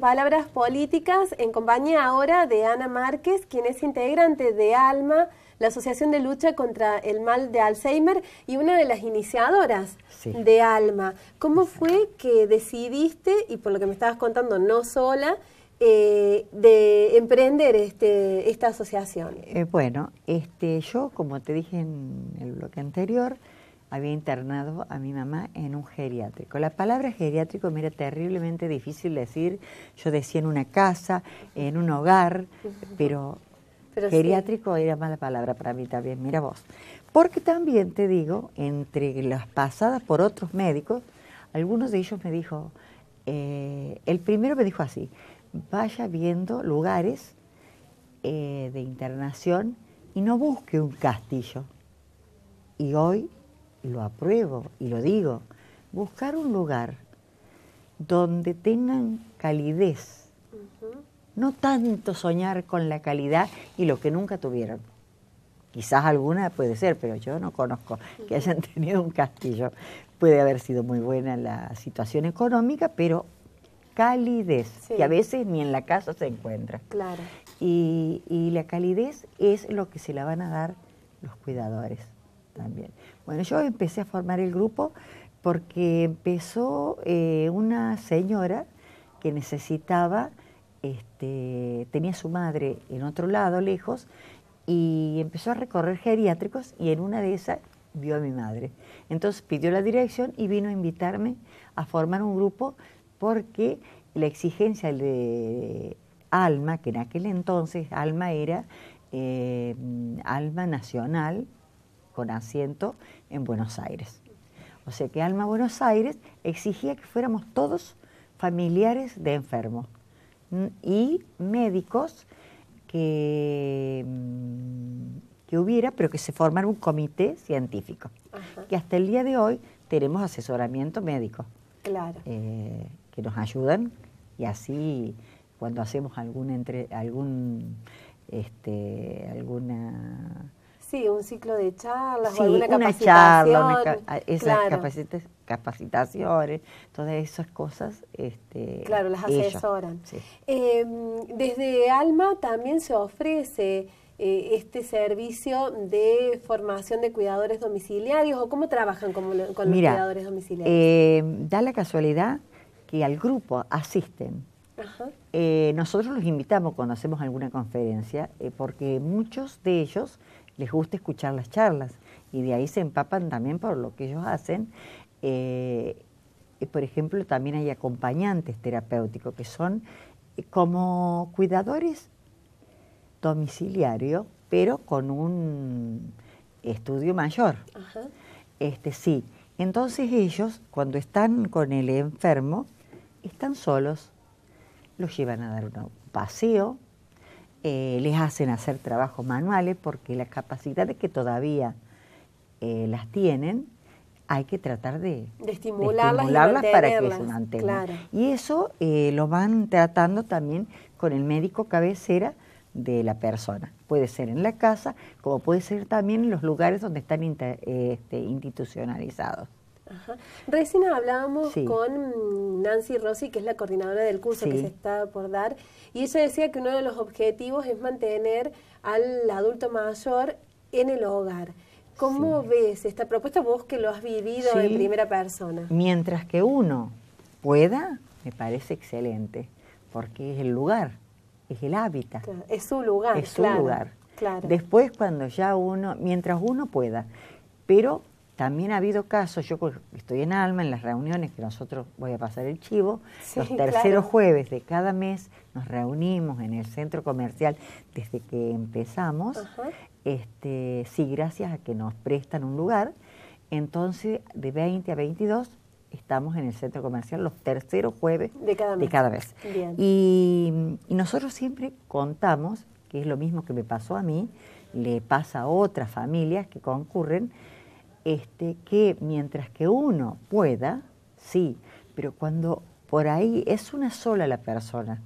Palabras Políticas en compañía ahora de Ana Márquez, quien es integrante de ALMA, la Asociación de Lucha contra el Mal de Alzheimer y una de las iniciadoras de ALMA. ¿Cómo fue que decidiste, y por lo que me estabas contando no sola, eh, de emprender este, esta asociación? Eh, bueno, este, yo, como te dije en el bloque anterior, había internado a mi mamá en un geriátrico. La palabra geriátrico me era terriblemente difícil decir. Yo decía en una casa, en un hogar, pero, geriátrico era mala palabra para mí también, mira vos. Porque también te digo, entre las pasadas por otros médicos, algunos de ellos me dijo, eh, el primero me dijo así, vaya viendo lugares eh, de internación y no busque un castillo. Y hoy lo apruebo y lo digo, buscar un lugar donde tengan calidez, no tanto soñar con la calidad y lo que nunca tuvieron. Quizás alguna puede ser, pero yo no conozco que hayan tenido un castillo. Puede haber sido muy buena la situación económica, pero calidez, que a veces ni en la casa se encuentra. y la calidez es lo que se la van a dar los cuidadores también. Bueno, yo empecé a formar el grupo porque empezó eh, una señora que necesitaba, este, tenía su madre en otro lado, lejos, y empezó a recorrer geriátricos y en una de esas vio a mi madre. Entonces pidió la dirección y vino a invitarme a formar un grupo porque la exigencia de Alma, que en aquel entonces Alma era eh, Alma Nacional, con asiento en Buenos Aires. O sea que Alma Buenos Aires exigía que fuéramos todos familiares de enfermos y médicos que, mm, que hubiera, pero que se formara un comité científico. Que hasta el día de hoy tenemos asesoramiento médico. Claro. Eh, que nos ayudan y así cuando hacemos algún entre, algún este, alguna Sí, un ciclo de charlas o alguna una capacitación. Eh, esas capacitaciones, todas esas cosas. Este, claro, las asesoran. Em, desde ALMA también se ofrece eh, este servicio de formación de cuidadores domiciliarios o cómo trabajan con, los cuidadores domiciliarios. Eh, da la casualidad que al grupo asisten. Eh, nosotros los invitamos cuando hacemos alguna conferencia porque muchos de ellos les gusta escuchar las charlas y de ahí se empapan también por lo que ellos hacen. Eh, por ejemplo, también hay acompañantes terapéuticos que son eh, como cuidadores domiciliarios, pero con un estudio mayor. Este sí. Entonces ellos, cuando están con el enfermo, están solos, los llevan a dar un paseo, eh, les hacen hacer trabajos manuales porque las capacidades que todavía eh, las tienen, hay que tratar de, estimularlas, para que se mantengan. Y eso eh, lo van tratando también con el médico cabecera de la persona. Puede ser en la casa, como puede ser también en los lugares donde están este, institucionalizados. Ajá. Recién hablábamos con mm, Nancy Rossi, que es la coordinadora del curso que se está por dar, y ella decía que uno de los objetivos es mantener al adulto mayor en el hogar. ¿Cómo ves esta propuesta vos que lo has vivido en primera persona? Mientras que uno pueda, me parece excelente, porque es el lugar, es el hábitat. Es su lugar. Es su lugar. Después cuando ya uno, mientras uno pueda, pero también ha habido casos, yo pues, estoy en Alma, en las reuniones que nosotros, voy a pasar el chivo, los terceros jueves de cada mes nos reunimos en el centro comercial desde que empezamos, este, sí, gracias a que nos prestan un lugar, entonces de 20 a 22 estamos en el centro comercial los terceros jueves de cada mes. De cada Y, y nosotros siempre contamos, que es lo mismo que me pasó a mí, le pasa a otras familias que concurren, este, que mientras que uno pueda, sí, pero cuando por ahí es una sola la persona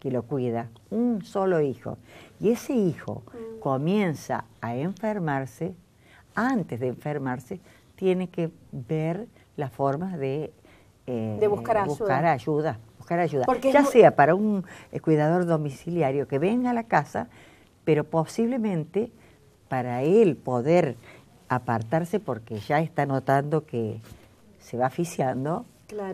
que lo cuida, un solo hijo, y ese hijo mm. comienza a enfermarse, antes de enfermarse, tiene que ver las formas eh, de, buscar, ayuda. buscar ayuda. Buscar ayuda. ya sea para un eh, cuidador domiciliario que venga a la casa, pero posiblemente para él poder apartarse porque ya está notando que se va aficiando,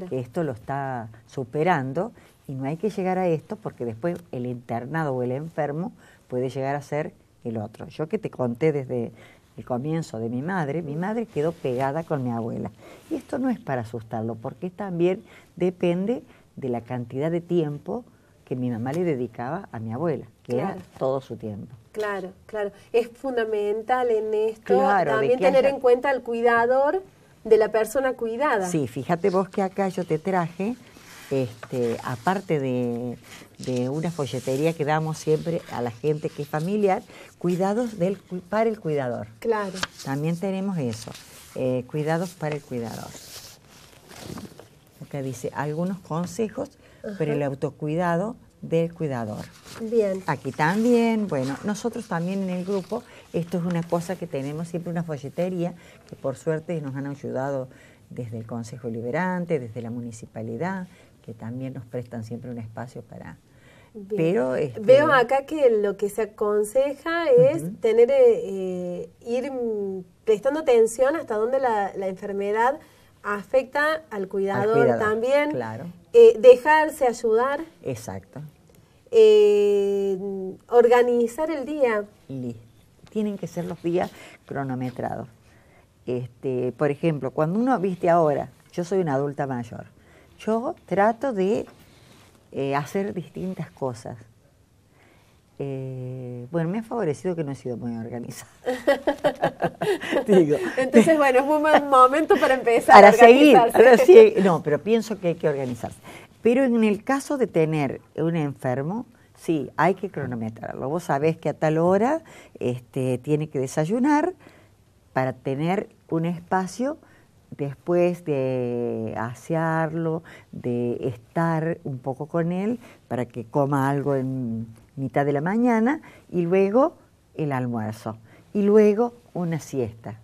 que esto lo está superando y no hay que llegar a esto porque después el internado o el enfermo puede llegar a ser el otro. Yo que te conté desde el comienzo de mi madre, mi madre quedó pegada con mi abuela. Y esto no es para asustarlo porque también depende de la cantidad de tiempo que mi mamá le dedicaba a mi abuela, que era todo su tiempo. Claro, claro. Es fundamental en esto también tener en cuenta el cuidador de la persona cuidada. Sí, fíjate vos que acá yo te traje, este, aparte de, de una folletería que damos siempre a la gente que es familiar, cuidados del, para el cuidador. Claro. También tenemos eso, eh, cuidados para el cuidador. Acá dice algunos consejos pero el autocuidado del cuidador. Bien. Aquí también, bueno, nosotros también en el grupo, esto es una cosa que tenemos siempre una folletería, que por suerte nos han ayudado desde el Consejo Liberante, desde la municipalidad, que también nos prestan siempre un espacio para... Pero Veo este, acá que lo que se aconseja es tener, eh, eh, ir prestando atención hasta donde la enfermedad afecta al cuidador, también. Eh, dejarse ayudar. Exacto. Eh, organizar el día. Tienen que ser los días cronometrados. Este, por ejemplo, cuando uno viste ahora, yo soy una adulta mayor, yo trato de eh, hacer distintas cosas. Eh, bueno, me ha favorecido que no he sido muy organizada. Entonces, bueno, es un buen momento para empezar. Para a seguir, No, pero pienso que hay que organizarse. Pero en el caso de tener un enfermo, sí, hay que cronometrarlo. Vos sabés que a tal hora este, tiene que desayunar para tener un espacio después de asearlo, de estar un poco con él, para que coma algo en mitad de la mañana, y luego el almuerzo, y luego una siesta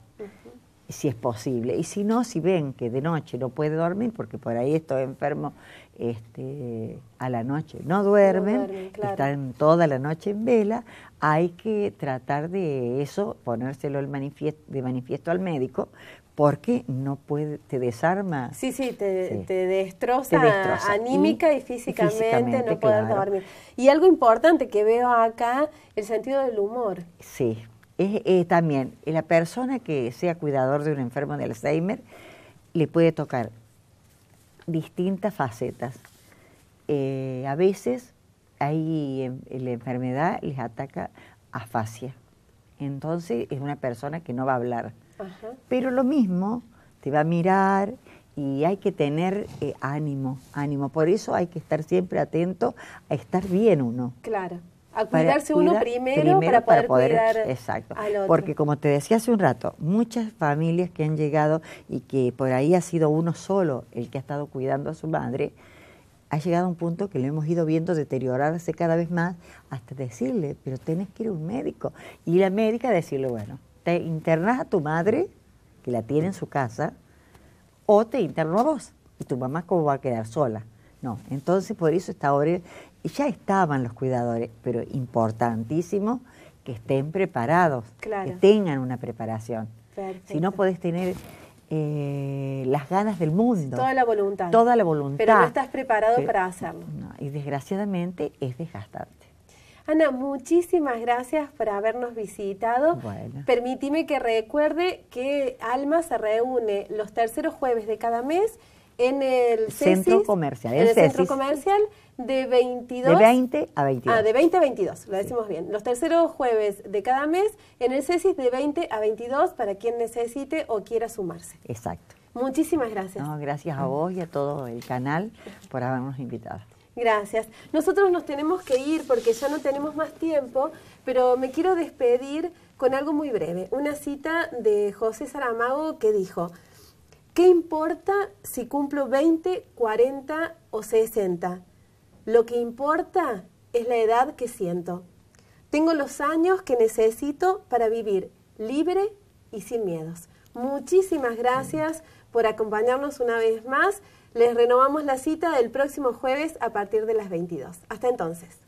si es posible. Y si no, si ven que de noche no puede dormir, porque por ahí estos enfermo este, a la noche, no duermen, están toda la noche en vela, hay que tratar de eso, ponérselo el de manifiesto al médico, porque no puede, te desarma. Sí, sí, te, destroza, anímica y, físicamente, no puedes dormir. Y algo importante que veo acá, el sentido del humor. Sí es, eh, también eh, la persona que sea cuidador de un enfermo de Alzheimer le puede tocar distintas facetas. Eh, a veces ahí em, la enfermedad les ataca afasia. Entonces es una persona que no va a hablar. Pero lo mismo, te va a mirar y hay que tener ánimo, ánimo. Por eso hay que estar siempre atento a estar bien uno. Claro a cuidarse uno primero, para, poder cuidar exacto porque como te decía hace un rato muchas familias que han llegado y que por ahí ha sido uno solo el que ha estado cuidando a su madre ha llegado a un punto que lo hemos ido viendo deteriorarse cada vez más hasta decirle pero tienes que ir a un médico y la médica decirle bueno te internas a tu madre que la tiene en su casa o te interno a vos y tu mamá cómo va a quedar sola no, entonces por eso está ahora, ya estaban los cuidadores, pero importantísimo que estén preparados, que tengan una preparación. Si no podés tener eh, las ganas del mundo. Toda la voluntad. Toda la voluntad. Pero no estás preparado para hacerlo. y desgraciadamente es desgastante. Ana, muchísimas gracias por habernos visitado. Bueno. Permitime que recuerde que Alma se reúne los terceros jueves de cada mes en el centro comercial. En el, centro comercial de 22. De 20 a 22. Ah, de 20 a 22, lo decimos bien. Los terceros jueves de cada mes en el CESIS de 20 a 22 para quien necesite o quiera sumarse. Exacto. Muchísimas gracias. gracias a vos y a todo el canal por habernos invitado. Gracias. Nosotros nos tenemos que ir porque ya no tenemos más tiempo, pero me quiero despedir con algo muy breve. Una cita de José Saramago que dijo, ¿Qué importa si cumplo 20, 40 o 60? Lo que importa es la edad que siento. Tengo los años que necesito para vivir libre y sin miedos. Muchísimas gracias por acompañarnos una vez más. Les renovamos la cita del próximo jueves a partir de las 22. Hasta entonces.